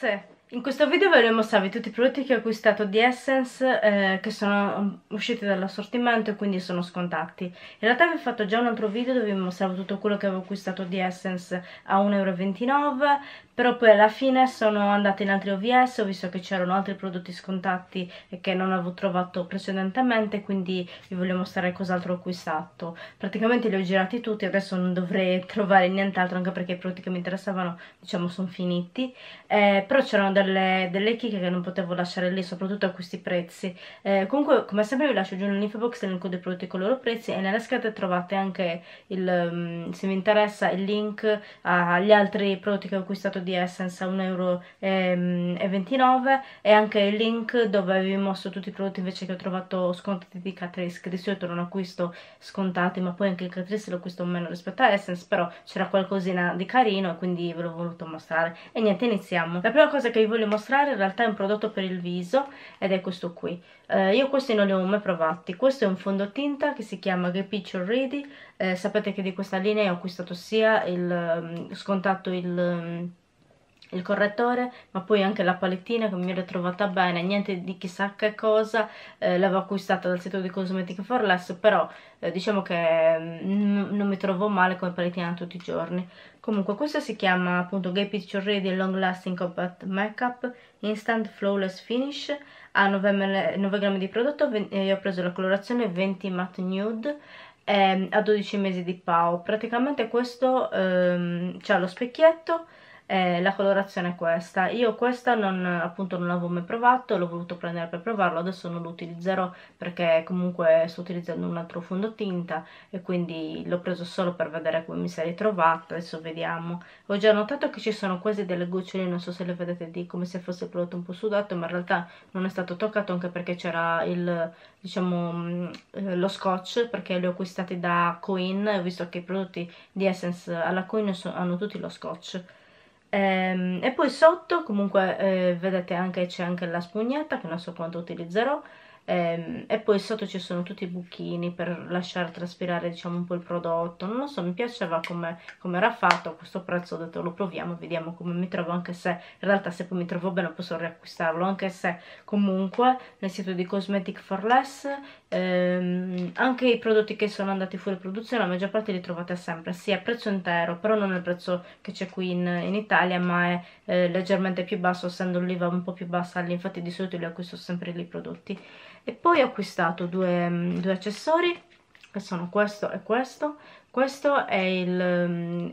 ragazze! In questo video voglio mostrarvi tutti i prodotti che ho acquistato di Essence eh, che sono mm, usciti dall'assortimento e quindi sono scontati. In realtà vi ho fatto già un altro video dove vi mostravo tutto quello che avevo acquistato di Essence a 1,29€ però poi alla fine sono andata in altri OVS, ho visto che c'erano altri prodotti scontati e che non avevo trovato precedentemente, quindi vi voglio mostrare cos'altro ho acquistato. Praticamente li ho girati tutti, adesso non dovrei trovare nient'altro, anche perché i prodotti che mi interessavano, diciamo, sono finiti. Eh, però c'erano delle, delle chicche che non potevo lasciare lì, soprattutto a questi prezzi. Eh, comunque, come sempre vi lascio giù nell'info box l'elenco dei prodotti con i loro prezzi e nelle scatole trovate anche, il, mm, se vi interessa, il link agli altri prodotti che ho acquistato di di Essence a 1,29 euro ehm, e anche il link dove avevi mosso tutti i prodotti invece che ho trovato scontati di Catrice, che di solito non acquisto scontati, ma poi anche il Catrice lo acquisto meno rispetto a Essence, però c'era qualcosina di carino e quindi ve l'ho voluto mostrare. E niente, iniziamo. La prima cosa che vi voglio mostrare in realtà è un prodotto per il viso ed è questo qui. Eh, io questi non li ho mai provati, questo è un fondotinta che si chiama Get Picture Ready, eh, sapete che di questa linea ho acquistato sia il mm, scontato il mm, il correttore ma poi anche la palettina che mi ero trovata bene niente di chissà che cosa eh, l'avevo acquistata dal sito di Cosmetic for Less però eh, diciamo che mm, non mi trovo male come palettina tutti i giorni comunque questa si chiama appunto Gay Picture Ready Long Lasting Compact Makeup Instant Flawless Finish ha 9, 9 grammi di prodotto io ho preso la colorazione 20 matte nude ehm, a 12 mesi di PAO praticamente questo ehm, ha lo specchietto eh, la colorazione è questa io questa non, appunto non l'avevo mai provato l'ho voluto prendere per provarlo adesso non lo utilizzerò perché comunque sto utilizzando un altro fondotinta e quindi l'ho preso solo per vedere come mi sarei trovata adesso vediamo ho già notato che ci sono quasi delle gocciole non so se le vedete di come se fosse il prodotto un po' sudato ma in realtà non è stato toccato anche perché c'era il diciamo mm, eh, lo scotch perché li ho acquistati da Coin ho visto che i prodotti di Essence alla Coin hanno tutti lo scotch ehm, e poi sotto comunque eh, vedete anche c'è anche la spugnetta che non so quanto utilizzerò ehm, e poi sotto ci sono tutti i buchini per lasciare traspirare diciamo un po' il prodotto non lo so mi piaceva come com era fatto a questo prezzo ho detto lo proviamo vediamo come mi trovo anche se in realtà se poi mi trovo bene posso riacquistarlo anche se comunque nel sito di Cosmetic for Less ehm, anche i prodotti che sono andati fuori produzione la maggior parte li trovate sempre sì a prezzo intero però non il prezzo che c'è qui in, in, Italia ma è eh, leggermente più basso essendo l'IVA un po' più bassa lì infatti di solito li acquisto sempre lì i prodotti e poi ho acquistato due, mm, due accessori che sono questo e questo questo è il, mm,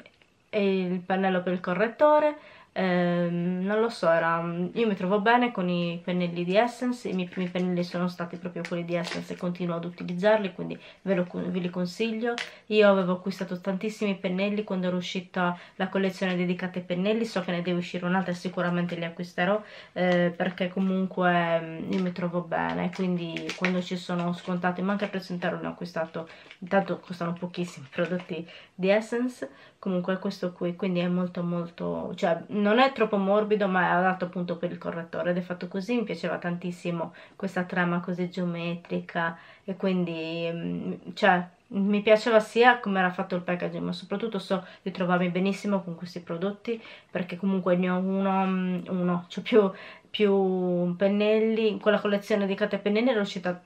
è il pennello per il correttore ehm, non lo so, era, io mi trovo bene con i pennelli di Essence, i miei primi pennelli sono stati proprio quelli di Essence e continuo ad utilizzarli, quindi ve, lo, ve li consiglio. Io avevo acquistato tantissimi pennelli quando era uscita la collezione dedicata ai pennelli, so che ne deve uscire un'altra, e sicuramente li acquisterò, eh, perché comunque mm, io mi trovo bene, quindi quando ci sono scontati, ma anche a prezzo ne ho acquistato, intanto costano pochissimi prodotti di Essence, comunque questo qui, quindi è molto molto, cioè non non è troppo morbido ma è adatto appunto per il correttore ed è fatto così mi piaceva tantissimo questa trama così geometrica e quindi mm, cioè mi piaceva sia come era fatto il packaging ma soprattutto so di trovarmi benissimo con questi prodotti perché comunque ne ho uno, mm, uno, cioè più, più pennelli, quella collezione di carte pennelli ero riuscita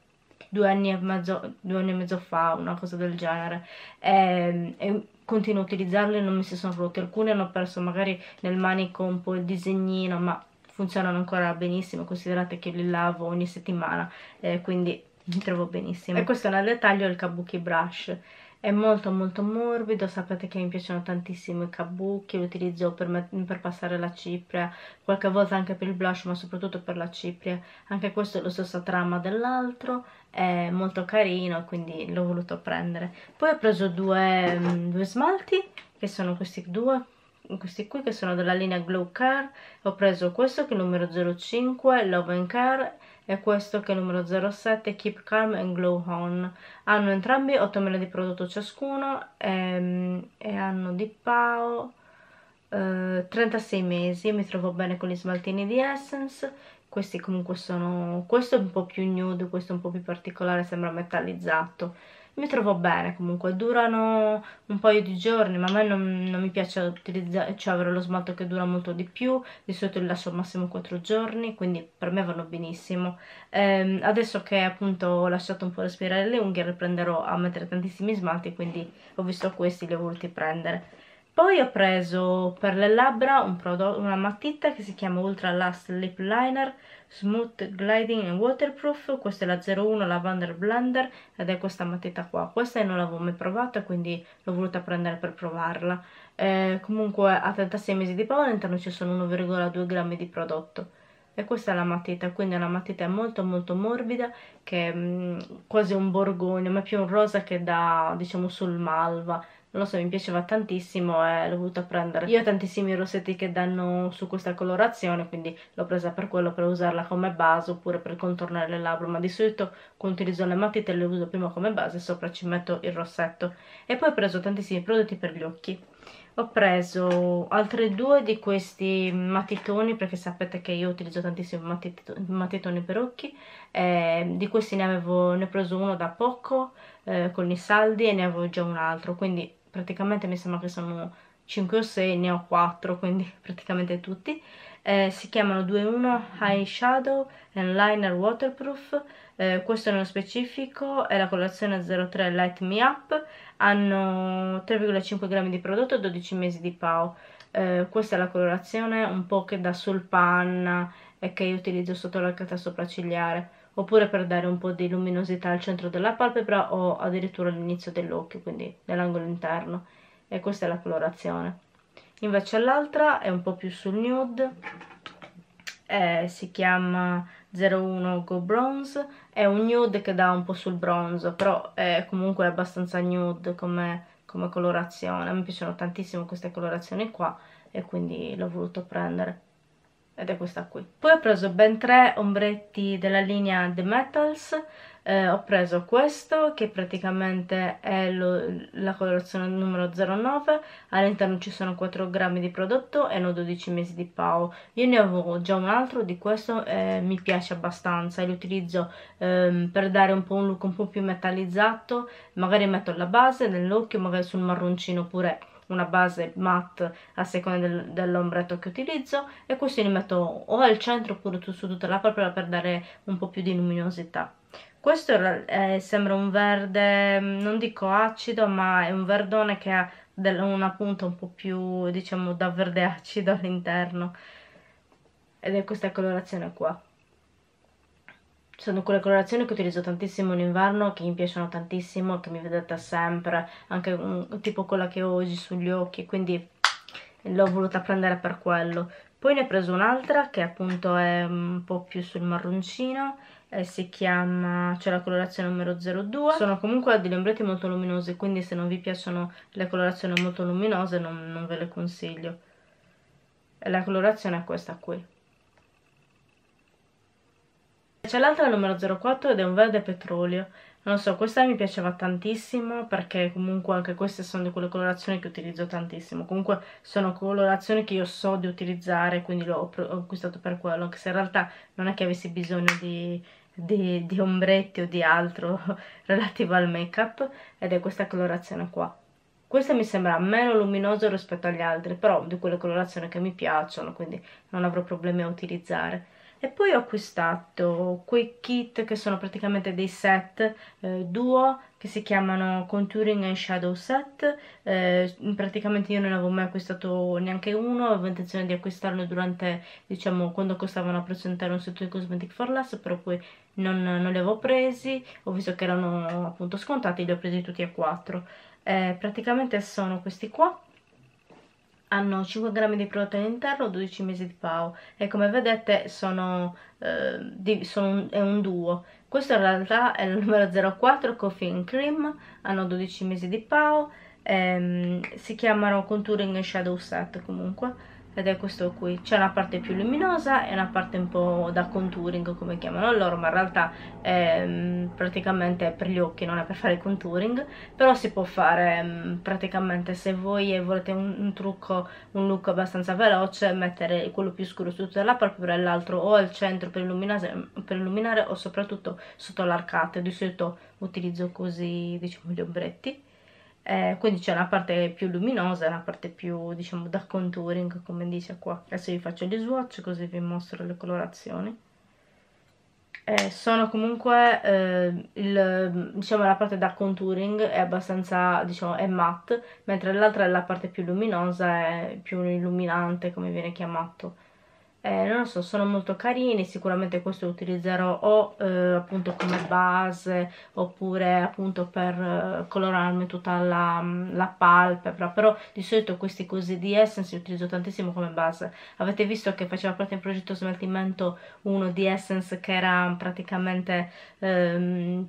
due anni e mezzo, anni e mezzo fa, una cosa del genere, e, ehm, e continuo a utilizzarle non mi si sono rotte, alcune hanno perso magari nel manico un po' il disegnino, ma funzionano ancora benissimo, considerate che li lavo ogni settimana, eh, quindi mi trovo benissimo. E questo è nel dettaglio è il kabuki brush, è molto molto morbido, sapete che mi piacciono tantissimo i kabuki, lo utilizzo per, per passare la cipria, qualche volta anche per il blush ma soprattutto per la cipria, anche questo è lo stesso trama dell'altro, è molto carino quindi l'ho voluto prendere. Poi ho preso due, mm, due smalti che sono questi due questi qui che sono della linea Glow Car ho preso questo che è il numero 05 Love and Car è questo che il numero 07 Keep Calm and Glow On hanno entrambi 8000 di prodotto ciascuno e, ehm, e hanno di Pao eh, 36 mesi. Mi trovo bene con gli smaltini di Essence. Questi comunque sono. Questo è un po' più nude, questo è un po' più particolare, sembra metallizzato mi trovo bene comunque, durano un paio di giorni, ma a me non, non mi piace utilizzare, cioè avere lo smalto che dura molto di più, di solito li lascio al massimo 4 giorni, quindi per me vanno benissimo. Ehm, adesso che appunto ho lasciato un po' respirare le unghie, riprenderò a mettere tantissimi smalti, quindi ho visto questi, li ho voluti prendere poi ho preso per le labbra un una matita che si chiama Ultra Last Lip Liner Smooth Gliding and Waterproof questa è la 01 Lavender Blender ed è questa matita qua questa non l'avevo mai provata quindi l'ho voluta prendere per provarla eh, comunque a 36 mesi di pago all'interno ci sono 1,2 grammi di prodotto e questa è la matita, quindi è una matita molto molto morbida che è mh, mm, quasi un borgogno, ma è più un rosa che dà diciamo sul malva non lo so, mi piaceva tantissimo e l'ho voluta prendere. Io ho tantissimi rossetti che danno su questa colorazione, quindi l'ho presa per quello, per usarla come base oppure per contornare le labbra, ma di solito quando utilizzo le matite le uso prima come base e sopra ci metto il rossetto. E poi ho preso tantissimi prodotti per gli occhi ho preso altre due di questi matitoni perché sapete che io utilizzo tantissimi matitoni per occhi eh, di questi ne avevo ne ho preso uno da poco eh, con i saldi e ne avevo già un altro quindi praticamente mi sembra che sono 5 o 6 ne ho 4 quindi praticamente tutti eh, si chiamano 2-1 High Shadow and Liner Waterproof eh, questo nello specifico è la colorazione 03 Light Me Up hanno 3,5 grammi di prodotto e 12 mesi di PAO eh, questa è la colorazione un po' che dà sul panna e che io utilizzo sotto la cata sopraccigliare oppure per dare un po' di luminosità al centro della palpebra o addirittura all'inizio dell'occhio, quindi nell'angolo interno. E questa è la colorazione invece l'altra è un po' più sul nude eh, si chiama 01 Go Bronze è un nude che dà un po' sul bronzo però è comunque abbastanza nude come, come colorazione mi piacciono tantissimo queste colorazioni qua e quindi l'ho voluto prendere ed è questa qui poi ho preso ben tre ombretti della linea The Metals eh, ho preso questo che praticamente è lo, la colorazione numero 09 all'interno ci sono 4 grammi di prodotto e hanno 12 mesi di PAO io ne avevo già un altro di questo eh, mi piace abbastanza li utilizzo ehm, per dare un po' un look un po' più metallizzato magari metto la base, nell'occhio, magari sul marroncino pure una base matte a seconda del, dell'ombretto che utilizzo e questi li metto o al centro oppure su tutta la propria per dare un po' più di luminosità questo è, eh, sembra un verde, mm, non dico acido, ma è un verdone che ha una punta un po' più, diciamo, da verde acido all'interno. Ed è questa colorazione qua sono quelle colorazioni che utilizzo tantissimo in inverno, che mi piacciono tantissimo, che mi vedete sempre, anche mm, tipo quella che ho oggi sugli occhi, quindi l'ho voluta prendere per quello. Poi ne ho preso un'altra che appunto è mm, un po' più sul marroncino, eh, si chiama, c'è cioè la colorazione numero 02. Sono comunque degli ombretti molto luminosi, quindi se non vi piacciono le colorazioni molto luminose non, non ve le consiglio. La colorazione è questa qui c'è l'altra il numero 04 ed è un verde petrolio. Non so, questa mi piaceva tantissimo perché comunque anche queste sono di quelle colorazioni che utilizzo tantissimo. Comunque sono colorazioni che io so di utilizzare, quindi l'ho acquistato per quello, anche se in realtà non è che avessi bisogno di, di, di ombretti o di altro relativo al make-up ed è questa colorazione qua. Questa mi sembra meno luminoso rispetto agli altri, però di quelle colorazioni che mi piacciono, quindi non avrò problemi a utilizzare e poi ho acquistato quei kit che sono praticamente dei set eh, duo che si chiamano Contouring and Shadow Set eh, praticamente io non avevo mai acquistato neanche uno avevo intenzione di acquistarlo durante diciamo quando costavano a presentare un sito di Cosmetic for Less però poi non, non, li avevo presi ho visto che erano appunto scontati li ho presi tutti e quattro eh, praticamente sono questi qua hanno 5 grammi di prodotto all'interno, 12 mesi di PAO e come vedete sono, eh, di, sono, è un duo. Questo in realtà è il numero 04 Coffee and Cream, hanno 12 mesi di PAO, ehm, si chiamano Contouring Shadow Set comunque ed è questo qui c'è una parte più luminosa e una parte un po' da contouring come chiamano loro ma in realtà ehm, è, praticamente per gli occhi non è per fare contouring però si può fare mm, praticamente se voi volete un, un trucco un look abbastanza veloce mettere quello più scuro su tutta la palpebra e l'altro o al centro per illuminare, mm, per illuminare o soprattutto sotto l'arcata di solito utilizzo così diciamo gli ombretti eh, quindi c'è una parte più luminosa e una parte più diciamo da contouring come dice qua adesso vi faccio gli swatch così vi mostro le colorazioni eh, sono comunque eh, il, diciamo la parte da contouring è abbastanza diciamo è matte mentre l'altra è la parte più luminosa è più illuminante come viene chiamato eh, non lo so, sono molto carini, sicuramente questo lo utilizzerò o eh, appunto come base oppure appunto per eh, colorarmi tutta la, mm, la, palpebra, però di solito questi così di Essence li utilizzo tantissimo come base. Avete visto che faceva parte del progetto smaltimento uno di Essence che era praticamente ehm,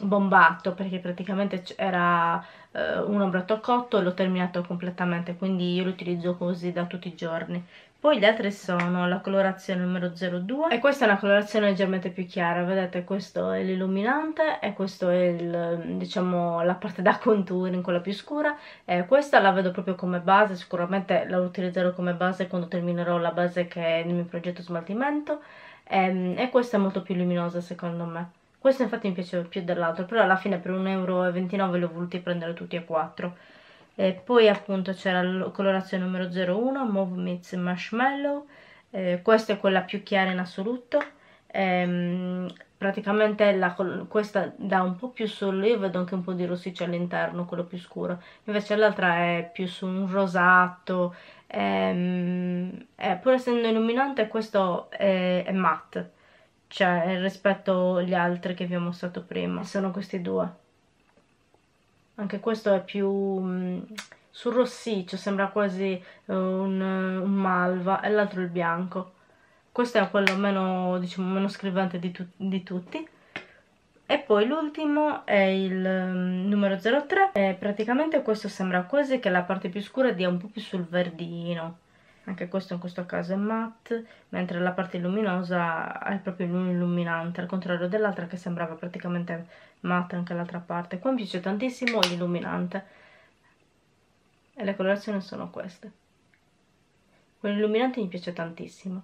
bombato perché praticamente era eh, un ombretto cotto e l'ho terminato completamente, quindi io lo utilizzo così da tutti i giorni poi le altre sono la colorazione numero 02 e questa è una colorazione leggermente più chiara, vedete questo è l'illuminante e questa è il, diciamo, la parte da contouring, quella più scura e questa la vedo proprio come base, sicuramente la utilizzerò come base quando terminerò la base che è nel mio progetto smaltimento e, ehm, e questa è molto più luminosa secondo me. Questa infatti mi piaceva più dell'altro, però alla fine per 1,29€ li ho voluti prendere tutti e quattro. E poi appunto c'era la colorazione numero 01, Move Meets Marshmallow, eh, questa è quella più chiara in assoluto, ehm, praticamente la, questa dà un po' più sole, io vedo anche un po' di rossiccio all'interno, quello più scuro, invece l'altra è più su un rosato, ehm, eh, pur essendo illuminante questo è, è matte, cioè rispetto agli altri che vi ho mostrato prima, sono questi due anche questo è più mh, mm, sul rossiccio sembra quasi eh, un, un malva e l'altro il bianco questo è quello meno, diciamo, meno scrivente di, tu di tutti e poi l'ultimo è il mm, numero 03 e praticamente questo sembra quasi che la parte più scura dia un po' più sul verdino anche questo in questo caso è matte, mentre la parte luminosa è proprio illuminante, al contrario dell'altra che sembrava praticamente matte anche l'altra parte. Qua mi piace tantissimo l'illuminante e le colorazioni sono queste. Quell'illuminante mi piace tantissimo.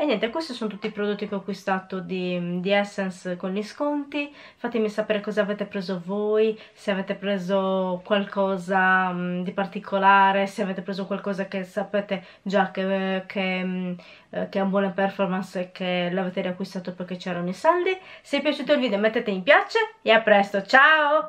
E niente, questi sono tutti i prodotti che ho acquistato di, di, Essence con gli sconti. Fatemi sapere cosa avete preso voi, se avete preso qualcosa mm, di particolare, se avete preso qualcosa che sapete già che, che, mh, mm, eh, che ha buona performance e che l'avete riacquistato perché c'erano i saldi. Se vi è piaciuto il video mettete mi piace e a presto, ciao!